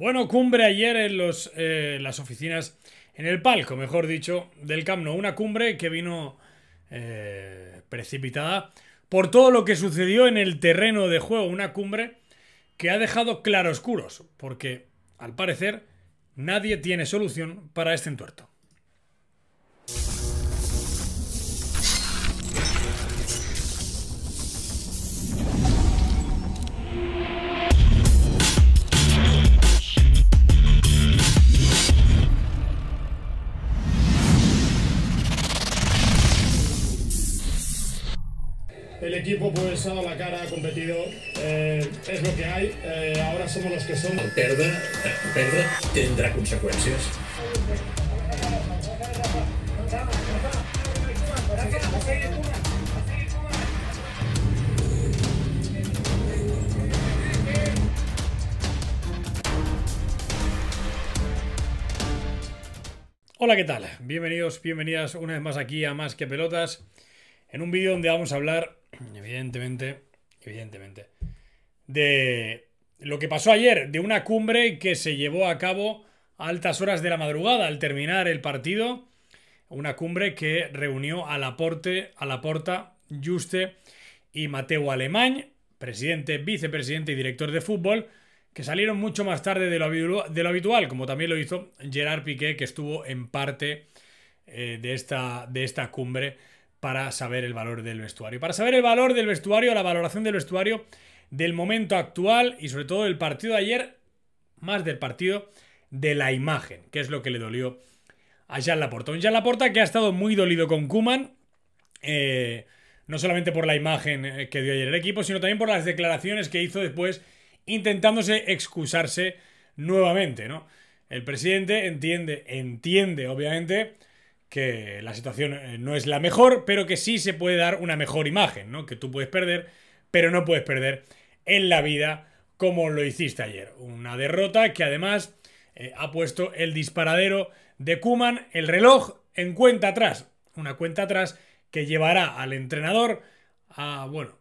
Bueno, cumbre ayer en los, eh, las oficinas, en el palco, mejor dicho, del camno, Una cumbre que vino eh, precipitada por todo lo que sucedió en el terreno de juego. Una cumbre que ha dejado claroscuros, porque al parecer nadie tiene solución para este entuerto. equipo pues ha dado la cara, ha competido, eh, es lo que hay, eh, ahora somos los que somos. tendrá perder tendrá consecuencias. Hola, ¿qué tal? Bienvenidos, bienvenidas una vez más aquí a Más que Pelotas, en un vídeo donde vamos a hablar evidentemente, evidentemente, de lo que pasó ayer, de una cumbre que se llevó a cabo a altas horas de la madrugada al terminar el partido, una cumbre que reunió a Laporte, a Laporta, Juste y Mateo Alemán, presidente, vicepresidente y director de fútbol, que salieron mucho más tarde de lo, habitual, como también lo hizo Gerard Piqué, que estuvo en parte eh, de, esta, de esta cumbre para saber el valor del vestuario. Para saber el valor del vestuario, la valoración del vestuario del momento actual y sobre todo del partido de ayer, más del partido de la imagen, que es lo que le dolió a Jean Laporta. Un Jean Laporta que ha estado muy dolido con Kuman, eh, no solamente por la imagen eh, que dio ayer el equipo, sino también por las declaraciones que hizo después intentándose excusarse nuevamente, ¿no? El presidente entiende, entiende, obviamente, que la situación eh, no es la mejor, pero que sí se puede dar una mejor imagen, ¿no? Que tú puedes perder, pero no puedes perder en la vida como lo hiciste ayer. Una derrota que además eh, ha puesto el disparadero de Kuman, el reloj, en cuenta atrás. Una cuenta atrás que llevará al entrenador a, bueno,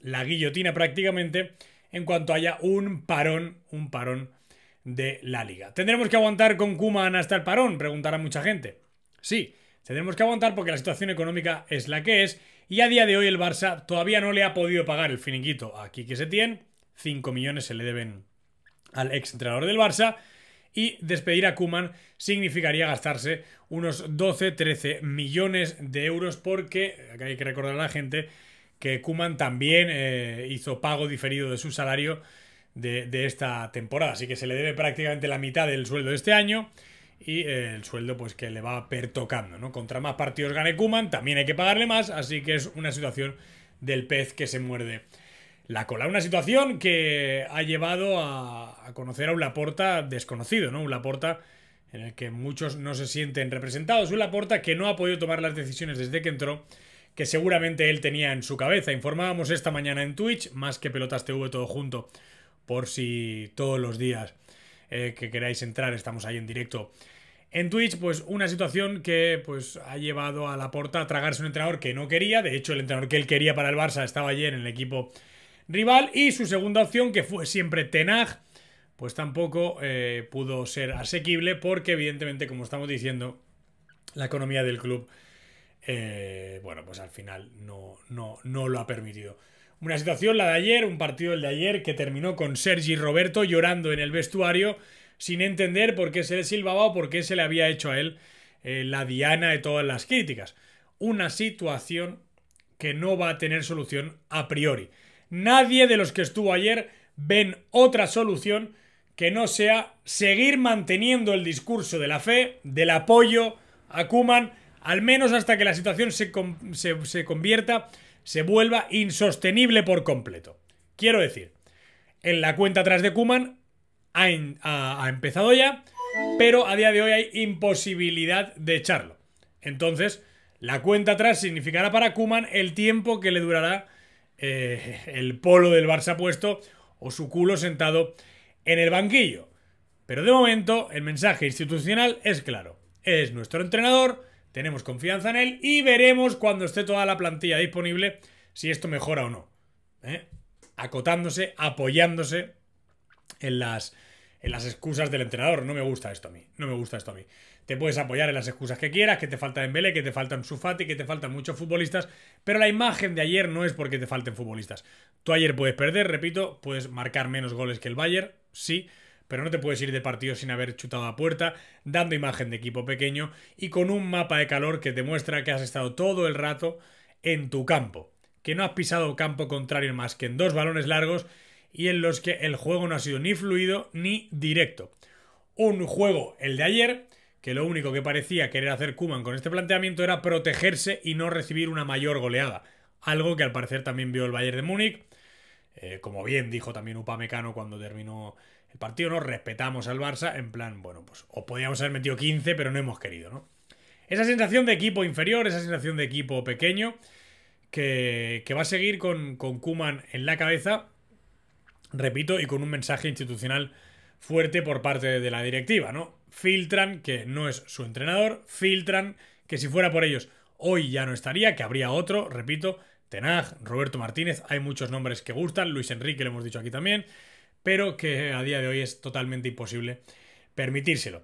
la guillotina prácticamente en cuanto haya un parón, un parón de la liga. ¿Tendremos que aguantar con Kuman hasta el parón? Preguntará mucha gente. Sí, tenemos que aguantar porque la situación económica es la que es y a día de hoy el Barça todavía no le ha podido pagar el finiquito a se Setién, 5 millones se le deben al ex entrenador del Barça y despedir a Kuman significaría gastarse unos 12-13 millones de euros porque hay que recordar a la gente que Kuman también eh, hizo pago diferido de su salario de esta temporada, así que se le debe prácticamente la mitad del sueldo de este año y el sueldo pues que le va pertocando, ¿no? Contra más partidos gane Kuman, también hay que pagarle más, así que es una situación del pez que se muerde la cola. Una situación que ha llevado a, conocer a un Laporta desconocido, ¿no? Un Laporta en el que muchos no se sienten representados, un Laporta que no ha podido tomar las decisiones desde que entró que seguramente él tenía en su cabeza. Informábamos esta mañana en Twitch, más que Pelotas TV todo junto, por si todos los días eh, que queráis entrar, estamos ahí en directo. En Twitch, pues una situación que pues, ha llevado a la porta a tragarse un entrenador que no quería. De hecho, el entrenador que él quería para el Barça estaba ayer en el equipo rival. Y su segunda opción, que fue siempre Tenag, pues tampoco eh, pudo ser asequible porque evidentemente, como estamos diciendo, la economía del club, eh, bueno, pues al final no, no, no lo ha permitido. Una situación, la de ayer, un partido el de ayer que terminó con Sergi Roberto llorando en el vestuario sin entender por qué se le silbaba o por qué se le había hecho a él eh, la diana de todas las críticas. Una situación que no va a tener solución a priori. Nadie de los que estuvo ayer ven otra solución que no sea seguir manteniendo el discurso de la fe, del apoyo a Kuman, al menos hasta que la situación se, se, se convierta se vuelva insostenible por completo. Quiero decir, en la cuenta atrás de Kuman ha, empezado ya, pero a día de hoy hay imposibilidad de echarlo. Entonces, la cuenta atrás significará para Kuman el tiempo que le durará eh, el polo del Barça puesto o su culo sentado en el banquillo. Pero de momento, el mensaje institucional es claro. Es nuestro entrenador, tenemos confianza en él y veremos cuando esté toda la plantilla disponible si esto mejora o no. ¿eh? Acotándose, apoyándose en las, en las excusas del entrenador. No me gusta esto a mí, no me gusta esto a mí. Te puedes apoyar en las excusas que quieras, que te en Dembélé, que te faltan Sufati, que te faltan muchos futbolistas, pero la imagen de ayer no es porque te falten futbolistas. Tú ayer puedes perder, repito, puedes marcar menos goles que el Bayern, sí, pero no te puedes ir de partido sin haber chutado a puerta, dando imagen de equipo pequeño y con un mapa de calor que demuestra que has estado todo el rato en tu campo, que no has pisado campo contrario más que en dos balones largos y en los que el juego no ha sido ni fluido ni directo. Un juego, el de ayer, que lo único que parecía querer hacer Kuman con este planteamiento era protegerse y no recibir una mayor goleada, algo que al parecer también vio el Bayern de Múnich eh, como bien dijo también Upamecano cuando terminó el partido, ¿no? Respetamos al Barça, en plan, bueno, pues o podíamos haber metido 15, pero no hemos querido, ¿no? Esa sensación de equipo inferior, esa sensación de equipo pequeño, que, va a seguir con, con Kuman en la cabeza, repito, y con un mensaje institucional fuerte por parte de la directiva, ¿no? Filtran que no es su entrenador, filtran que si fuera por ellos hoy ya no estaría, que habría otro, repito, Tenag, Roberto Martínez, hay muchos nombres que gustan, Luis Enrique lo hemos dicho aquí también, pero que a día de hoy es totalmente imposible permitírselo.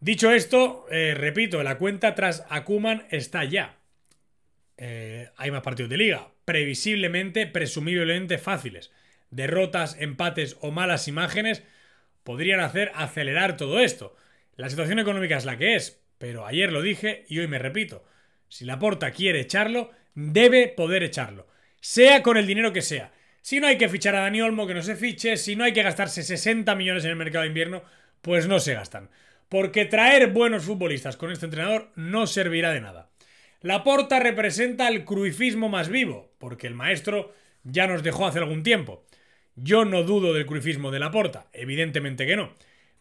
Dicho esto, eh, repito, la cuenta tras Akuman está ya. Eh, hay más partidos de liga, previsiblemente, presumiblemente fáciles. Derrotas, empates o malas imágenes podrían hacer acelerar todo esto. La situación económica es la que es, pero ayer lo dije y hoy me repito. Si Laporta quiere echarlo, debe poder echarlo, sea con el dinero que sea. Si no hay que fichar a Dani Olmo, que no se fiche, si no hay que gastarse 60 millones en el mercado de invierno, pues no se gastan. Porque traer buenos futbolistas con este entrenador no servirá de nada. La Porta representa el cruifismo más vivo, porque el maestro ya nos dejó hace algún tiempo. Yo no dudo del cruifismo de la Porta, evidentemente que no.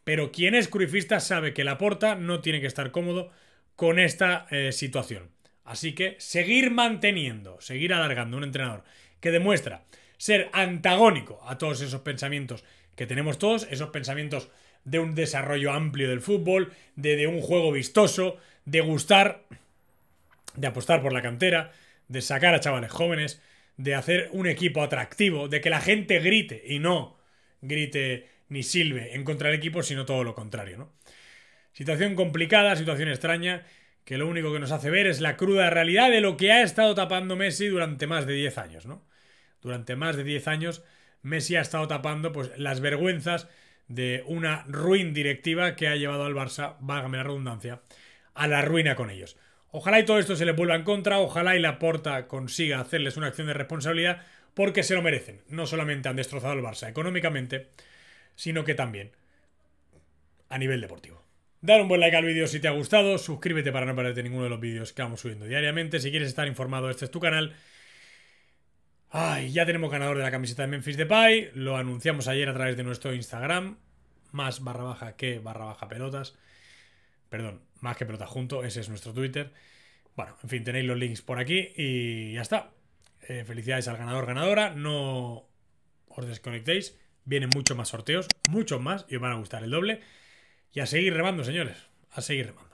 Pero quien es cruifista sabe que la porta no tiene que estar cómodo con esta eh, situación. Así que seguir manteniendo, seguir alargando un entrenador que demuestra ser antagónico a todos esos pensamientos que tenemos todos, esos pensamientos de un desarrollo amplio del fútbol, de, un juego vistoso, de gustar, de apostar por la cantera, de sacar a chavales jóvenes, de hacer un equipo atractivo, de que la gente grite y no grite ni silbe en contra del equipo, sino todo lo contrario, ¿no? Situación complicada, situación extraña que lo único que nos hace ver es la cruda realidad de lo que ha estado tapando Messi durante más de 10 años, ¿no? Durante más de 10 años Messi ha estado tapando pues, las vergüenzas de una ruin directiva que ha llevado al Barça, válgame la redundancia, a la ruina con ellos. Ojalá y todo esto se les vuelva en contra, ojalá y la Porta consiga hacerles una acción de responsabilidad porque se lo merecen. No solamente han destrozado al Barça económicamente, sino que también a nivel deportivo. Dar un buen like al vídeo si te ha gustado, suscríbete para no perderte ninguno de los vídeos que vamos subiendo diariamente. Si quieres estar informado, este es tu canal. Ay, ya tenemos ganador de la camiseta de Memphis Depay, lo anunciamos ayer a través de nuestro Instagram, más barra baja que barra baja pelotas. Perdón, más que pelotas junto, ese es nuestro Twitter. Bueno, en fin, tenéis los links por aquí y ya está. Eh, felicidades al ganador, ganadora. No os desconectéis. Vienen muchos más sorteos, muchos más y os van a gustar el doble. Y a seguir remando, señores. A seguir remando.